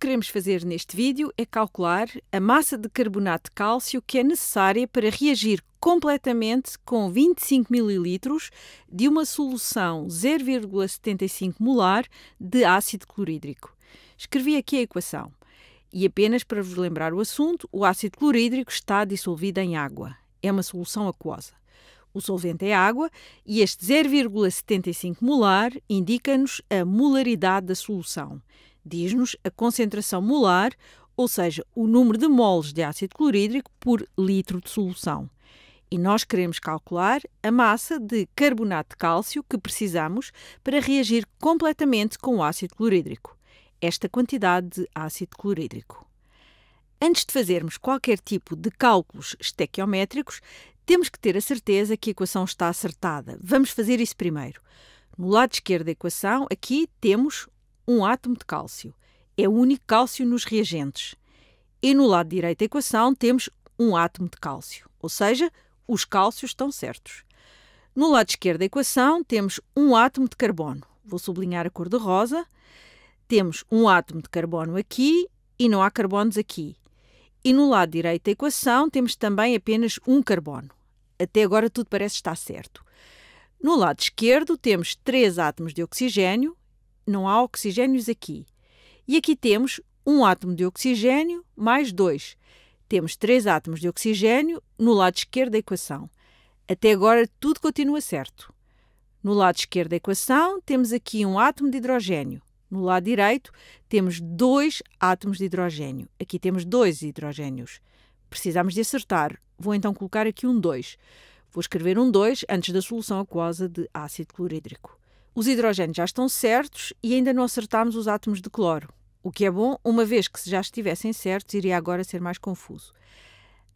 queremos fazer neste vídeo é calcular a massa de carbonato de cálcio que é necessária para reagir completamente com 25 ml de uma solução 0,75 molar de ácido clorídrico. Escrevi aqui a equação. E apenas para vos lembrar o assunto, o ácido clorídrico está dissolvido em água. É uma solução aquosa. O solvente é água e este 0,75 molar indica-nos a molaridade da solução diz-nos a concentração molar, ou seja, o número de moles de ácido clorídrico por litro de solução. E nós queremos calcular a massa de carbonato de cálcio que precisamos para reagir completamente com o ácido clorídrico. Esta quantidade de ácido clorídrico. Antes de fazermos qualquer tipo de cálculos estequiométricos, temos que ter a certeza que a equação está acertada. Vamos fazer isso primeiro. No lado esquerdo da equação, aqui temos um átomo de cálcio. É o único cálcio nos reagentes. E no lado direito da equação temos um átomo de cálcio, ou seja, os cálcios estão certos. No lado esquerdo da equação temos um átomo de carbono. Vou sublinhar a cor de rosa. Temos um átomo de carbono aqui e não há carbonos aqui. E no lado direito da equação temos também apenas um carbono. Até agora tudo parece estar certo. No lado esquerdo temos três átomos de oxigênio não há oxigênios aqui. E aqui temos um átomo de oxigênio mais dois. Temos três átomos de oxigênio no lado esquerdo da equação. Até agora tudo continua certo. No lado esquerdo da equação temos aqui um átomo de hidrogênio. No lado direito temos dois átomos de hidrogênio. Aqui temos dois hidrogênios. Precisamos de acertar. Vou então colocar aqui um 2. Vou escrever um 2 antes da solução aquosa de ácido clorídrico. Os hidrogénios já estão certos e ainda não acertámos os átomos de cloro. O que é bom, uma vez que se já estivessem certos, iria agora ser mais confuso.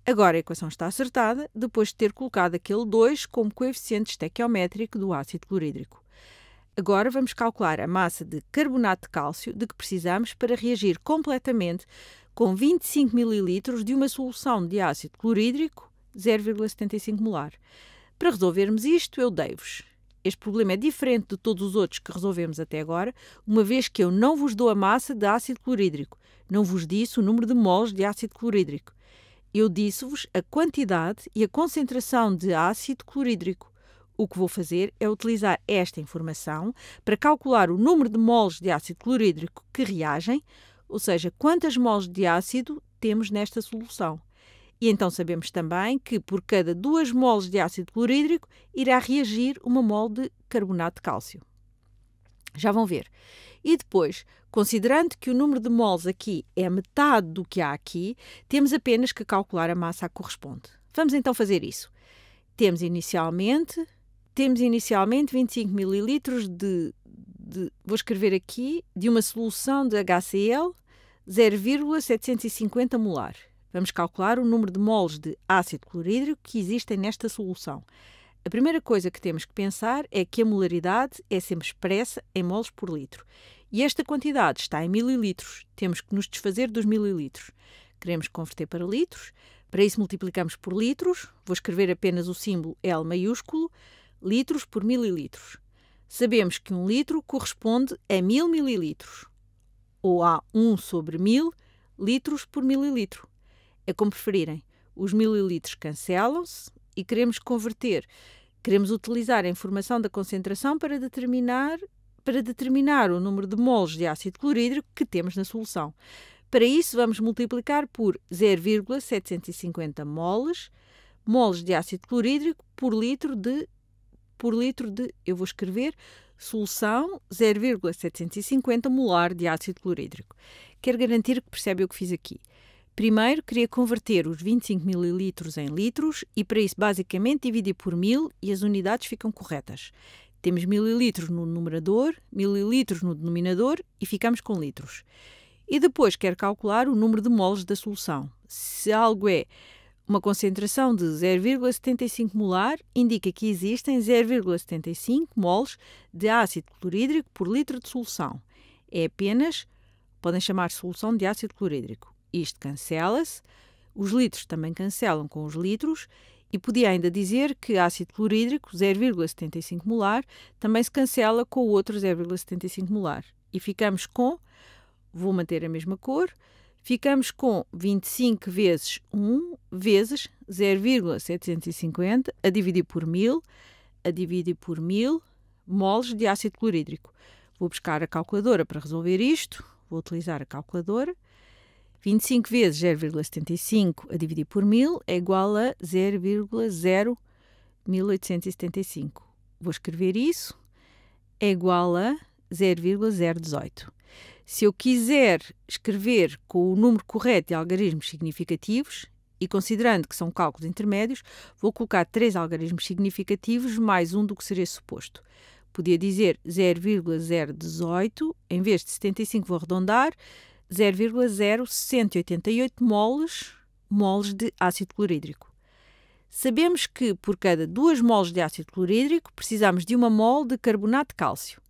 Agora a equação está acertada, depois de ter colocado aquele 2 como coeficiente estequiométrico do ácido clorídrico. Agora vamos calcular a massa de carbonato de cálcio de que precisamos para reagir completamente com 25 ml de uma solução de ácido clorídrico 0,75 molar. Para resolvermos isto, eu dei-vos este problema é diferente de todos os outros que resolvemos até agora, uma vez que eu não vos dou a massa de ácido clorídrico, não vos disse o número de moles de ácido clorídrico. Eu disse-vos a quantidade e a concentração de ácido clorídrico. O que vou fazer é utilizar esta informação para calcular o número de moles de ácido clorídrico que reagem, ou seja, quantas moles de ácido temos nesta solução. E então sabemos também que por cada 2 moles de ácido clorídrico irá reagir uma mole de carbonato de cálcio. Já vão ver. E depois, considerando que o número de moles aqui é metade do que há aqui, temos apenas que calcular a massa a que corresponde. Vamos então fazer isso. Temos inicialmente, temos inicialmente 25 ml de, de vou escrever aqui, de uma solução de HCl 0,750 molar. Vamos calcular o número de moles de ácido clorídrico que existem nesta solução. A primeira coisa que temos que pensar é que a molaridade é sempre expressa em moles por litro. E esta quantidade está em mililitros. Temos que nos desfazer dos mililitros. Queremos converter para litros. Para isso, multiplicamos por litros. Vou escrever apenas o símbolo L maiúsculo, litros por mililitros. Sabemos que um litro corresponde a mil mililitros, ou a 1 sobre mil litros por mililitro. É como preferirem. Os mililitros cancelam-se e queremos converter, queremos utilizar a informação da concentração para determinar, para determinar o número de moles de ácido clorídrico que temos na solução. Para isso, vamos multiplicar por 0,750 moles, moles de ácido clorídrico por litro de, por litro de eu vou escrever, solução 0,750 molar de ácido clorídrico. Quero garantir que percebe o que fiz aqui. Primeiro, queria converter os 25 mililitros em litros e, para isso, basicamente dividir por mil e as unidades ficam corretas. Temos mililitros no numerador, mililitros no denominador e ficamos com litros. E depois quero calcular o número de moles da solução. Se algo é uma concentração de 0,75 molar, indica que existem 0,75 moles de ácido clorídrico por litro de solução. É apenas, podem chamar solução de ácido clorídrico. Isto cancela-se. Os litros também cancelam com os litros. E podia ainda dizer que ácido clorídrico 0,75 molar também se cancela com o outro 0,75 molar. E ficamos com, vou manter a mesma cor, ficamos com 25 vezes 1 vezes 0,750 a dividir por 1000, a dividir por 1000 moles de ácido clorídrico. Vou buscar a calculadora para resolver isto. Vou utilizar a calculadora. 25 vezes 0,75 a dividir por 1000 é igual a 0,0875. Vou escrever isso. É igual a 0,018. Se eu quiser escrever com o número correto de algarismos significativos, e considerando que são cálculos intermédios, vou colocar três algarismos significativos mais um do que seria suposto. Podia dizer 0,018, em vez de 75 vou arredondar, 0,0188 moles, moles de ácido clorídrico. Sabemos que por cada 2 moles de ácido clorídrico precisamos de 1 mol de carbonato de cálcio.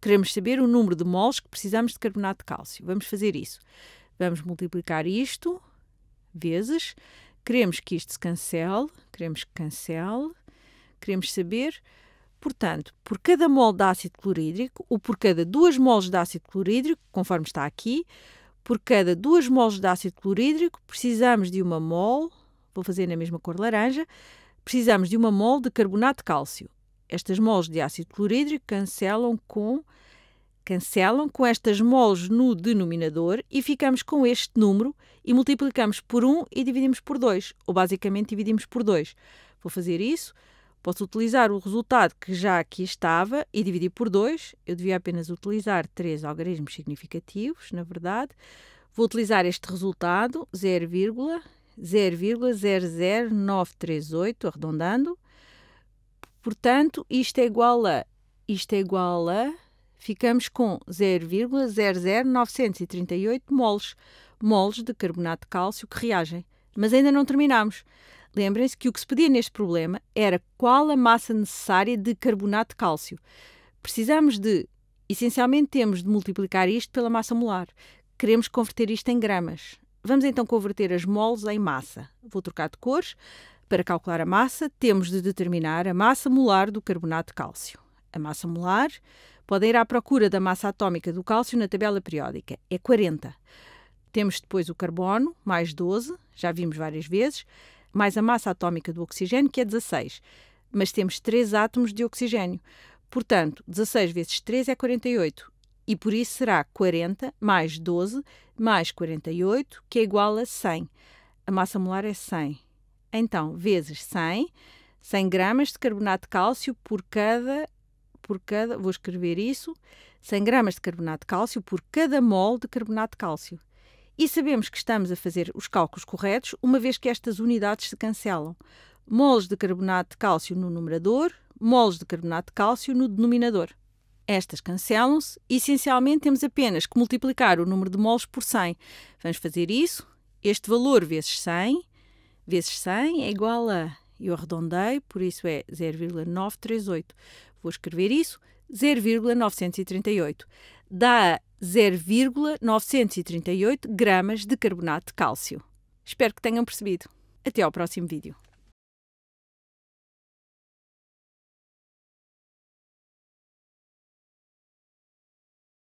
Queremos saber o número de moles que precisamos de carbonato de cálcio. Vamos fazer isso. Vamos multiplicar isto vezes. Queremos que isto se cancele, queremos que cancele, queremos saber. Portanto, por cada mol de ácido clorídrico, ou por cada 2 moles de ácido clorídrico, conforme está aqui, por cada 2 moles de ácido clorídrico, precisamos de uma mol, vou fazer na mesma cor laranja, precisamos de uma mol de carbonato de cálcio. Estas moles de ácido clorídrico cancelam com cancelam com estas moles no denominador e ficamos com este número e multiplicamos por 1 e dividimos por 2, ou basicamente dividimos por 2. Vou fazer isso. Posso utilizar o resultado que já aqui estava e dividir por 2. Eu devia apenas utilizar três algarismos significativos, na verdade. Vou utilizar este resultado, 0,00938, arredondando. Portanto, isto é igual a... Isto é igual a... Ficamos com 0,00938 moles. Moles de carbonato de cálcio que reagem. Mas ainda não terminamos. Lembrem-se que o que se pedia neste problema era qual a massa necessária de carbonato de cálcio. Precisamos de, essencialmente, temos de multiplicar isto pela massa molar. Queremos converter isto em gramas. Vamos então converter as moles em massa. Vou trocar de cores. Para calcular a massa, temos de determinar a massa molar do carbonato de cálcio. A massa molar podem ir à procura da massa atómica do cálcio na tabela periódica. É 40. Temos depois o carbono, mais 12, já vimos várias vezes mais a massa atómica do oxigênio, que é 16. Mas temos 3 átomos de oxigênio. Portanto, 16 vezes 3 é 48. E por isso será 40 mais 12 mais 48, que é igual a 100. A massa molar é 100. Então, vezes 100, 100 gramas de carbonato de cálcio por cada, por cada, vou escrever isso, 100 gramas de carbonato de cálcio por cada mol de carbonato de cálcio. E sabemos que estamos a fazer os cálculos corretos, uma vez que estas unidades se cancelam. Moles de carbonato de cálcio no numerador, moles de carbonato de cálcio no denominador. Estas cancelam-se e, essencialmente, temos apenas que multiplicar o número de moles por 100. Vamos fazer isso. Este valor vezes 100, vezes 100 é igual a... Eu arredondei, por isso é 0,938. Vou escrever isso, 0,938. Dá 0,938 gramas de carbonato de cálcio. Espero que tenham percebido. Até ao próximo vídeo.